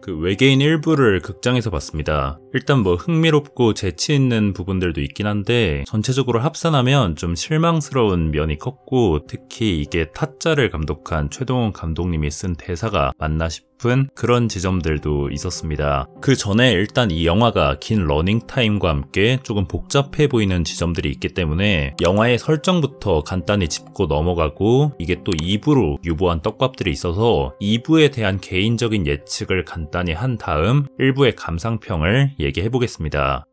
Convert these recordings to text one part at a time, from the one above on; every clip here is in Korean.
그 외계인 일부를 극장에서 봤습니다. 일단 뭐 흥미롭고 재치 있는 부분들도 있긴 한데 전체적으로 합산하면 좀 실망스러운 면이 컸고 특히 이게 타짜를 감독한 최동원 감독님이 쓴 대사가 맞나 싶 싶은 그런 지점들도 있었습니다. 그 전에 일단 이 영화가 긴 러닝타임과 함께 조금 복잡해 보이는 지점들이 있기 때문에 영화의 설정부터 간단히 짚고 넘어가고 이게 또 2부로 유보한 떡밥들이 있어서 2부에 대한 개인적인 예측을 간단히 한 다음 1부의 감상평을 얘기해 보겠습니다.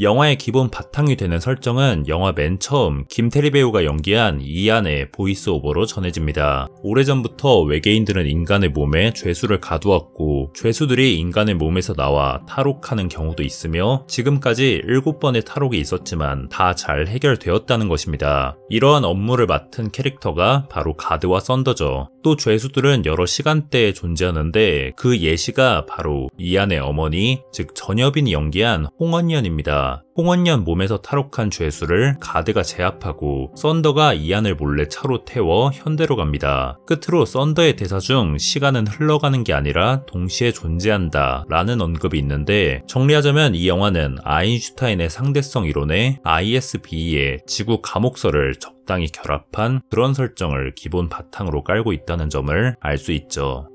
영화의 기본 바탕이 되는 설정은 영화 맨 처음 김태리 배우가 연기한 이안의 보이스오버로 전해집니다. 오래전부터 외계인들은 인간의 몸에 죄수를 가두었고 죄수들이 인간의 몸에서 나와 탈옥하는 경우도 있으며 지금까지 7번의 탈옥이 있었지만 다 잘 해결되었다는 것입니다. 이러한 업무를 맡은 캐릭터가 바로 가드와 썬더죠. 또 죄수들은 여러 시간대에 존재하는데 그 예시가 바로 이안의 어머니 즉 전여빈이 연기한 홍언년입니다. 홍원년 몸에서 탈옥한 죄수를 가드가 제압하고 썬더가 이안을 몰래 차로 태워 현대로 갑니다. 끝으로 썬더의 대사 중 시간은 흘러가는 게 아니라 동시에 존재한다 라는 언급이 있는데 정리하자면 이 영화는 아인슈타인의 상대성 이론에 ISB의 e 지구 감옥설을 적당히 결합한 그런 설정을 기본 바탕으로 깔고 있다는 점을 알 수 있죠.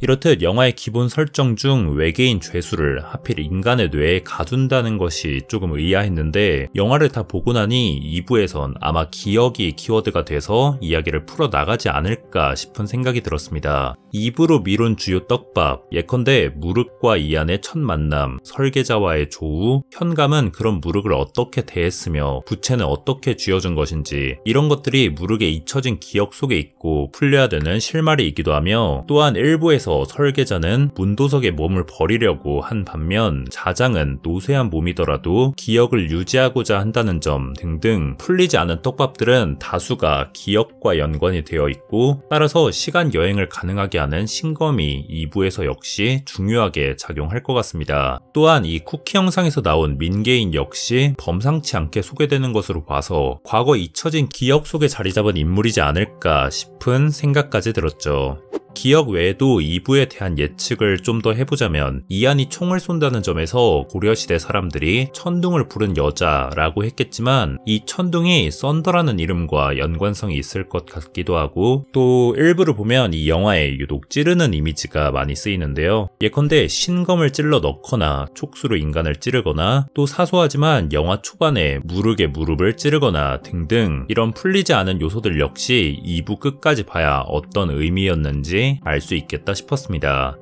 이렇듯 영화의 기본 설정 중 외계인 죄수를 하필 인간의 뇌에 가둔다는 것이 조금 의아했는데 영화를 다 보고 나니 2부에선 아마 기억이 키워드가 돼서 이야기를 풀어나가지 않을까 싶은 생각이 들었습니다. 2부로 미룬 주요 떡밥, 예컨대 무릎과 이안의 첫 만남, 설계자와의 조우, 현감은 그런 무릎을 어떻게 대했으며 부채는 어떻게 쥐어준 것인지 이런 것들이 무릎에 잊혀진 기억 속에 있고 풀려야 되는 실마리이기도 하며 또한 일부에서 그서 설계자는 문도석의 몸을 버리려고 한 반면 자장은 노쇠한 몸이더라도 기억을 유지하고자 한다는 점 등등 풀리지 않은 떡밥들은 다수가 기억과 연관이 되어 있고 따라서 시간 여행을 가능하게 하는 신검이 2부에서 역시 중요하게 작용할 것 같습니다. 또한 이 쿠키 영상에서 나온 민개인 역시 범상치 않게 소개되는 것으로 봐서 과거 잊혀진 기억 속에 자리 잡은 인물이지 않을까 싶은 생각까지 들었죠. 기억 외에도 이부에 대한 예측을 좀 더 해보자면 이안이 총을 쏜다는 점에서 고려시대 사람들이 천둥을 부른 여자라고 했겠지만 이 천둥이 썬더라는 이름과 연관성이 있을 것 같기도 하고 또 일부를 보면 이 영화에 유독 찌르는 이미지가 많이 쓰이는데요. 예컨대 신검을 찔러 넣거나 촉수로 인간을 찌르거나 또 사소하지만 영화 초반에 무르게 무릎을 찌르거나 등등 이런 풀리지 않은 요소들 역시 2부 끝까지 봐야 어떤 의미였는지 알수 있겠다 싶었습니다.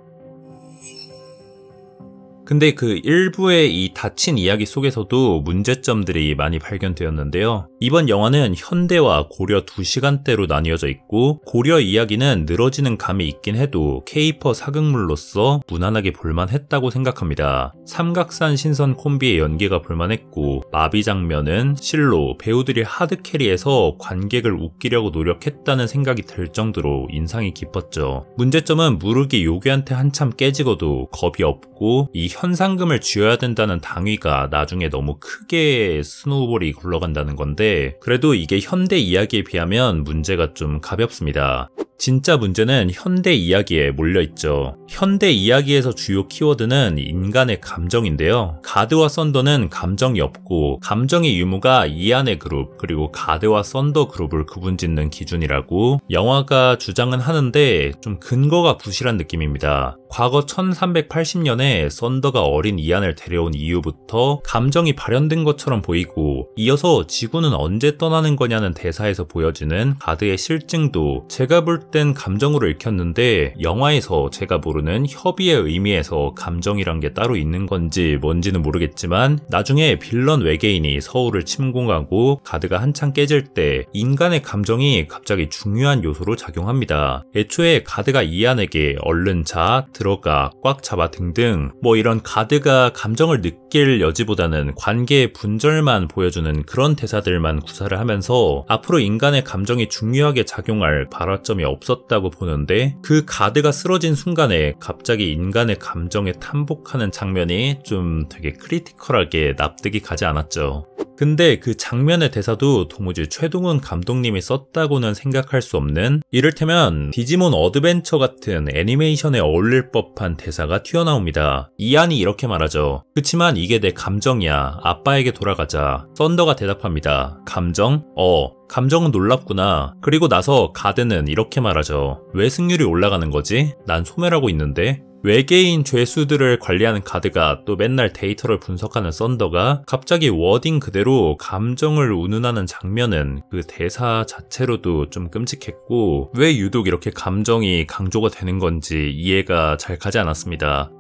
근데 그 일부의 이 닫힌 이야기 속에서도 문제점들이 많이 발견되었는데요. 이번 영화는 현대와 고려 두 시간대로 나뉘어져 있고 고려 이야기는 늘어지는 감이 있긴 해도 케이퍼 사극물로서 무난하게 볼만했다고 생각합니다. 삼각산 신선 콤비의 연기가 볼만했고 마비 장면은 실로 배우들이 하드캐리에서 관객을 웃기려고 노력했다는 생각이 들 정도로 인상이 깊었죠. 문제점은 무르기 요괴한테 한참 깨지고도 겁이 없고 이 현상금을 쥐어야 된다는 당위가 나중에 너무 크게 스노우볼이 굴러간다는 건데 그래도 이게 현대 이야기에 비하면 문제가 좀 가볍습니다. 진짜 문제는 현대 이야기에 몰려있죠. 현대 이야기에서 주요 키워드는 인간의 감정인데요. 가드와 썬더는 감정이 없고 감정의 유무가 이안의 그룹 그리고 가드와 썬더 그룹을 구분짓는 기준이라고 영화가 주장은 하는데 좀 근거가 부실한 느낌입니다. 과거 1380년에 썬더가 어린 이안을 데려온 이후부터 감정이 발현된 것처럼 보이고 이어서 지구는 언제 떠나는 거냐는 대사에서 보여지는 가드의 실증도 제가 볼 잘못된 감정으로 읽혔는데 영화에서 제가 모르는 협의의 의미에서 감정이란 게 따로 있는 건지 뭔지는 모르겠지만 나중에 빌런 외계인이 서울을 침공하고 가드가 한창 깨질 때 인간의 감정이 갑자기 중요한 요소로 작용합니다. 애초에 가드가 이안에게 얼른 자, 들어가, 꽉 잡아 등등 뭐 이런 가드가 감정을 느낄 여지보다는 관계의 분절만 보여주는 그런 대사들만 구사를 하면서 앞으로 인간의 감정이 중요하게 작용할 발화점이 없었다고 보는데 그 가드가 쓰러진 순간에 갑자기 인간의 감정에 탄복하는 장면이 좀 되게 크리티컬하게 납득이 가지 않았죠. 근데 그 장면의 대사도 도무지 최동훈 감독님이 썼다고는 생각할 수 없는 이를테면 디지몬 어드벤처 같은 애니메이션에 어울릴 법한 대사가 튀어나옵니다. 이안이 이렇게 말하죠. 그치만 이게 내 감정이야. 아빠에게 돌아가자. 썬더가 대답합니다. 감정? 어. 감정은 놀랍구나. 그리고 나서 가드는 이렇게 말하죠. 왜 승률이 올라가는 거지? 난 소멸하고 있는데? 외계인 죄수들을 관리하는 가드가 또 맨날 데이터를 분석하는 썬더가 갑자기 워딩 그대로 감정을 운운하는 장면은 그 대사 자체로도 좀 끔찍했고 왜 유독 이렇게 감정이 강조가 되는 건지 이해가 잘 가지 않았습니다.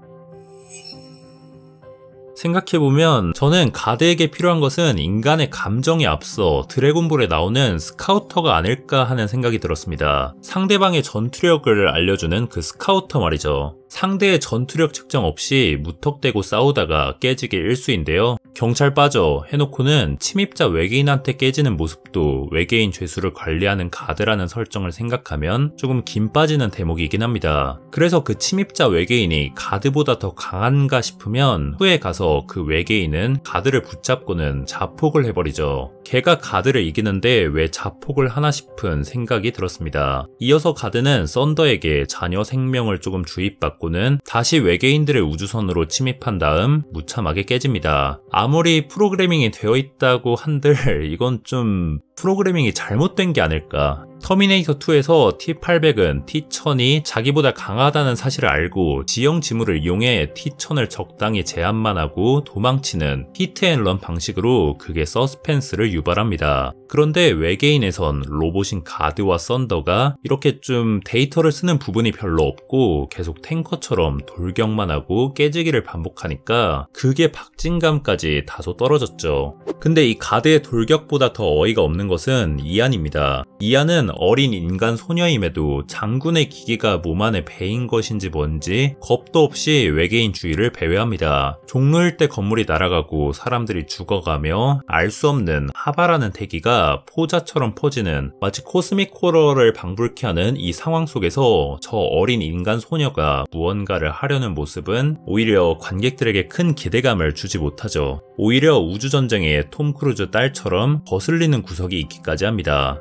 생각해보면 저는 가드에게 필요한 것은 인간의 감정에 앞서 드래곤볼에 나오는 스카우터가 아닐까 하는 생각이 들었습니다. 상대방의 전투력을 알려주는 그 스카우터 말이죠. 상대의 전투력 측정 없이 무턱대고 싸우다가 깨지게 일수인데요. 경찰 빠져 해놓고는 침입자 외계인한테 깨지는 모습도 외계인 죄수를 관리하는 가드라는 설정을 생각하면 조금 긴 빠지는 대목이긴 합니다. 그래서 그 침입자 외계인이 가드보다 더 강한가 싶으면 후에 가서 그 외계인은 가드를 붙잡고는 자폭을 해버리죠. 걔가 가드를 이기는데 왜 자폭을 하나 싶은 생각이 들었습니다. 이어서 가드는 썬더에게 자녀 생명을 조금 주입받고는 다시 외계인들을 우주선으로 침입한 다음 무참하게 깨집니다. 아무리 프로그래밍이 되어 있다고 한들 이건 좀 프로그래밍이 잘못된 게 아닐까. 터미네이터 2에서 T800은 T1000이 자기보다 강하다는 사실을 알고 지형 지물을 이용해 T1000을 적당히 제압만 하고 도망치는 히트앤런 방식으로 그게 서스펜스를 유발합니다. 그런데 외계인에선 로봇인 가드와 썬더가 이렇게 좀 데이터를 쓰는 부분이 별로 없고 계속 탱커처럼 돌격만 하고 깨지기를 반복하니까 그게 박진감까지 다소 떨어졌죠. 근데 이 가드의 돌격보다 더 어이가 없는 있는 것은 이안입니다. 이안은 어린 인간 소녀임에도 장군의 기기가 몸 안에 배인 것인지 뭔지 겁도 없이 외계인 주위를 배회합니다. 종로일 때 건물이 날아가고 사람들이 죽어가며 알 수 없는 하바라는 태기가 포자처럼 퍼지는 마치 코스믹 호러를 방불케 하는 이 상황 속에서 저 어린 인간 소녀가 무언가를 하려는 모습은 오히려 관객들에게 큰 기대감을 주지 못하죠. 오히려 우주전쟁의 톰 크루즈 딸처럼 거슬리는 구석이 있기까지 합니다.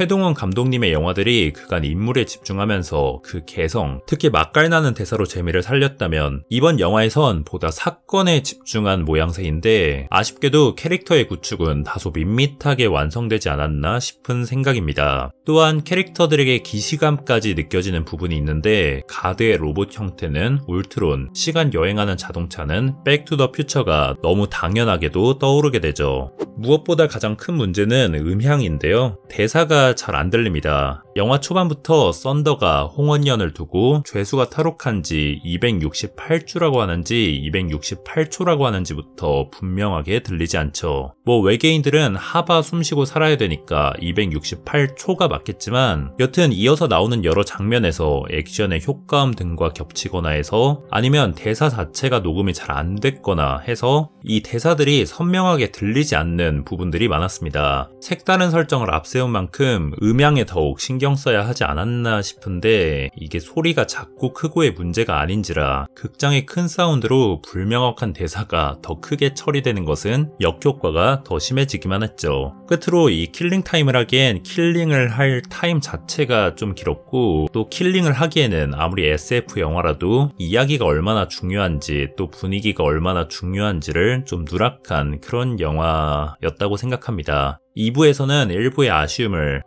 최동원 감독님의 영화들이 그간 인물에 집중하면서 그 개성, 특히 맛깔나는 대사로 재미를 살렸다면 이번 영화에선 보다 사건에 집중한 모양새인데 아쉽게도 캐릭터의 구축은 다소 밋밋하게 완성되지 않았나 싶은 생각입니다. 또한 캐릭터들에게 기시감까지 느껴지는 부분이 있는데 가드의 로봇 형태는 울트론, 시간 여행하는 자동차는 백투더 퓨처가 너무 당연하게도 떠오르게 되죠. 무엇보다 가장 큰 문제는 음향인데요. 대사가 잘안 들립니다. 영화 초반부터 썬더가 홍원년을 두고 죄수가 탈옥한 지 268주라고 하는지 268초라고 하는지부터 분명하게 들리지 않죠. 뭐 외계인들은 하바 숨쉬고 살아야 되니까 268초가 맞겠지만 여튼 이어서 나오는 여러 장면에서 액션의 효과음 등과 겹치거나 해서 아니면 대사 자체가 녹음이 잘 안 됐거나 해서 이 대사들이 선명하게 들리지 않는 부분들이 많았습니다. 색다른 설정을 앞세운 만큼 음향에 더욱 신경 신경 써야 하지 않았나 싶은데 이게 소리가 작고 크고의 문제가 아닌지라 극장의 큰 사운드로 불명확한 대사가 더 크게 처리되는 것은 역효과가 더 심해지기만 했죠. 끝으로 이 킬링 타임을 하기엔 킬링을 할 타임 자체가 좀 길었고 또 킬링을 하기에는 아무리 SF 영화라도 이야기가 얼마나 중요한지 또 분위기가 얼마나 중요한지를 좀 누락한 그런 영화였다고 생각합니다. 2부에서는 1부의 아쉬움을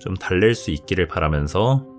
좀 달랠 수 있기를 바라면서